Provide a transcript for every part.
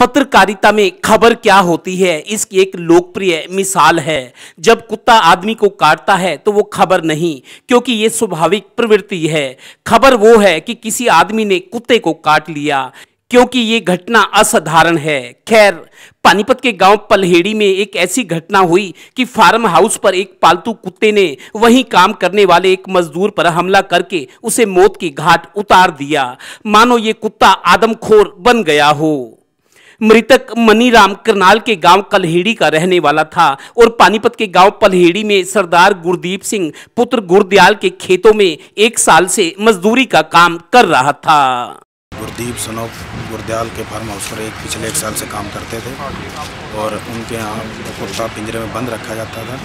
पत्रकारिता में खबर क्या होती है इसकी एक लोकप्रिय मिसाल है जब कुत्ता आदमी को काटता है तो वो खबर नहीं क्योंकि ये स्वाभाविक प्रवृत्ति है खबर वो है कि किसी आदमी ने कुत्ते को काट लिया क्योंकि ये घटना असाधारण है खैर पानीपत के गांव पलहेड़ी में एक ऐसी घटना हुई कि फार्म हाउस पर एक पालतू कुत्ते ने वहीं काम करने वाले एक मजदूर पर हमला करके उसे मौत की घाट उतार दिया मानो ये कुत्ता आदमखोर बन गया हो मृतक मनी राम करनाल के गांव कलहेड़ी का रहने वाला था और पानीपत के गांव पलहेड़ी में सरदार गुरदीप सिंह पुत्र गुरदयाल के खेतों में एक साल से मजदूरी का काम कर रहा था गुरदीप सन गुरदयाल के फार्म हाउस पर एक पिछले एक साल से काम करते थे और उनके यहाँ कुत्ता पिंजरे में बंद रखा जाता था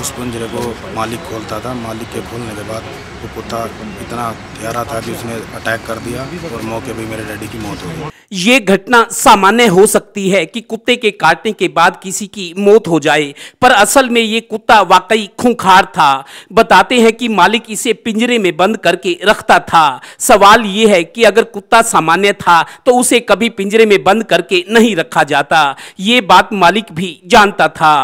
उस पिंजरे को मालिक खोलता था मालिक के खोलने के बाद वो कुत्ता इतना प्यारा था कि उसने अटैक कर दिया और मौके पर मेरे डैडी की मौत हो गई ये घटना सामान्य हो सकती है कि कुत्ते के काटने के बाद किसी की मौत हो जाए पर असल में ये कुत्ता वाकई खूंखार था बताते हैं कि मालिक इसे पिंजरे में बंद करके रखता था सवाल ये है कि अगर कुत्ता सामान्य था तो उसे कभी पिंजरे में बंद करके नहीं रखा जाता ये बात मालिक भी जानता था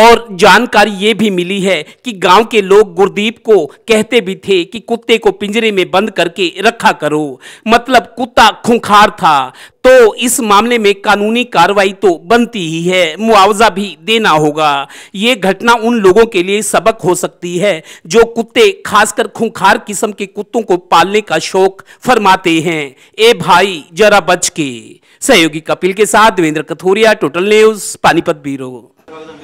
और जानकारी ये भी मिली है कि गांव के लोग गुरदीप को कहते भी थे कि कुत्ते को पिंजरे में बंद करके रखा करो मतलब कुत्ता खूंखार था तो इस मामले में कानूनी कार्रवाई तो बनती ही है मुआवजा भी देना होगा ये घटना उन लोगों के लिए सबक हो सकती है जो कुत्ते खासकर खूंखार किस्म के कुत्तों को पालने का शौक फरमाते हैं ए भाई जरा बच के सहयोगी कपिल के साथ Devendra Kathoria total news Panipat bureau